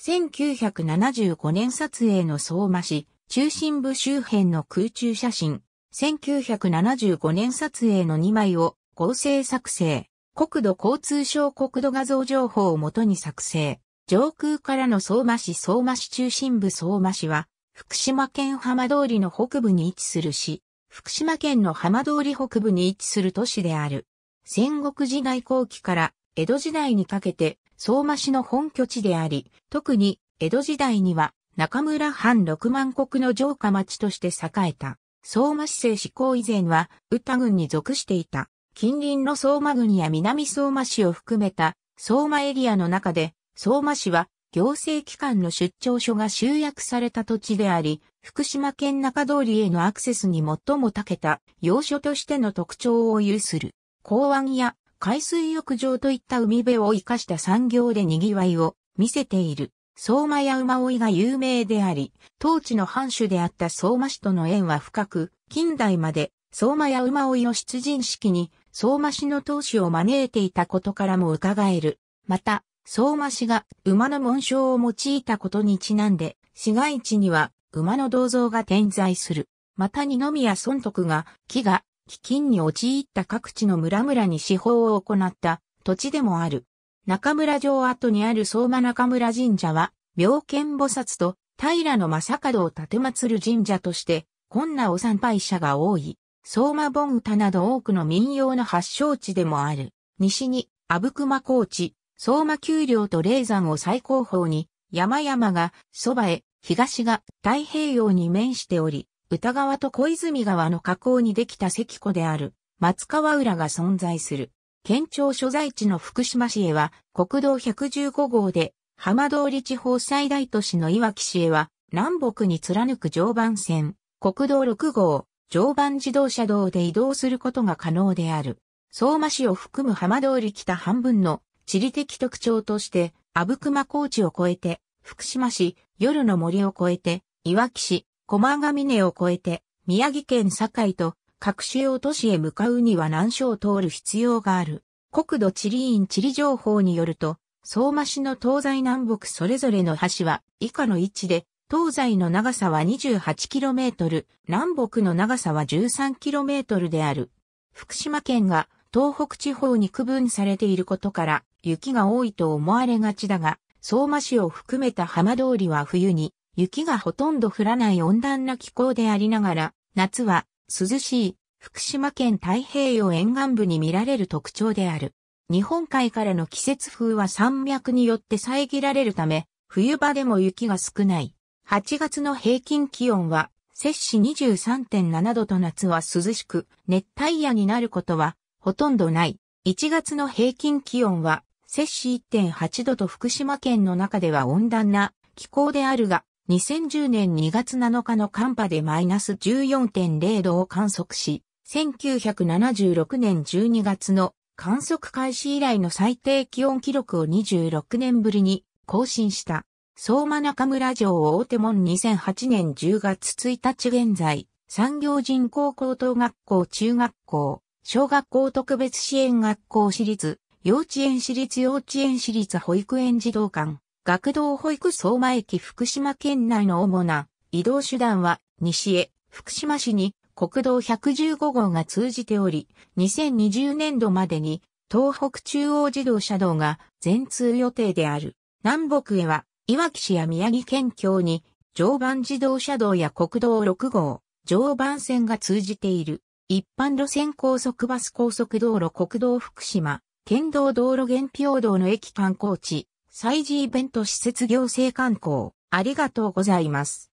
1975年撮影の相馬市、中心部周辺の空中写真、1975年撮影の2枚を合成作成、国土交通省国土画像情報をもとに作成、上空からの相馬市相馬市中心部相馬市は、福島県浜通りの北部に位置する市、福島県の浜通り北部に位置する都市である。戦国時代後期から江戸時代にかけて相馬市の本拠地であり、特に江戸時代には中村藩六万石の城下町として栄えた。相馬市政施行以前は、宇多郡に属していた。近隣の相馬郡や南相馬市を含めた相馬エリアの中で、相馬市は行政機関の出張所が集約された土地であり、福島県中通りへのアクセスに最も長けた要所としての特徴を有する。港湾や海水浴場といった海辺を生かした産業で賑わいを見せている。相馬や馬追が有名であり、当地の藩主であった相馬氏との縁は深く、近代まで相馬や馬追の出陣式に相馬氏の当主を招いていたことからも伺える。また、相馬氏が馬の紋章を用いたことにちなんで、市街地には馬の銅像が点在する。また二宮尊徳が、木が飢饉に陥った各地の村々に司法を行った土地でもある。中村城跡にある相馬中村神社は、妙見菩薩と平の正門を建て祀る神社として、こんなお参拝者が多い。相馬盆歌など多くの民謡の発祥地でもある。西に、阿武隈高地、相馬丘陵と霊山を最高峰に、山々がそばへ、東が太平洋に面しており、歌川と小泉川の河口にできた関湖である松川浦が存在する。県庁所在地の福島市へは国道115号で浜通り地方最大都市のいわき市へは南北に貫く常磐線、国道6号、常磐自動車道で移動することが可能である。相馬市を含む浜通り北半分の地理的特徴として、阿武隈高地を越えて、福島市、夜の森を越えて、いわき市、駒ヶ峰を越えて、宮城県堺と、各主要都市へ向かうには難所を通る必要がある。国土地理院地理情報によると、相馬市の東西南北それぞれの橋は以下の位置で、東西の長さは 28km、南北の長さは 13km である。福島県が東北地方に区分されていることから、雪が多いと思われがちだが、相馬市を含めた浜通りは冬に雪がほとんど降らない温暖な気候でありながら、夏は涼しい福島県太平洋沿岸部に見られる特徴である。日本海からの季節風は山脈によって遮られるため、冬場でも雪が少ない。8月の平均気温は、摂氏23.7度と夏は涼しく、熱帯夜になることは、ほとんどない。1月の平均気温は、摂氏1.8度と福島県の中では温暖な気候であるが、2010年2月7日の寒波でマイナス14.0度を観測し、1976年12月の観測開始以来の最低気温記録を26年ぶりに更新した。相馬中村城大手門2008年10月1日現在、産業人口高等学校中学校、小学校特別支援学校私立、幼稚園私立幼稚園私立保育園児童館、学童保育相馬駅福島県内の主な移動手段は西へ福島市に国道115号が通じており、2020年度までに東北中央自動車道が全通予定である。南北へは、いわき市や宮城県境に常磐自動車道や国道6号、常磐線が通じている。一般路線高速バス高速道路国道福島、県道道路原表道の駅観光地、イ事イベント施設行政観光、ありがとうございます。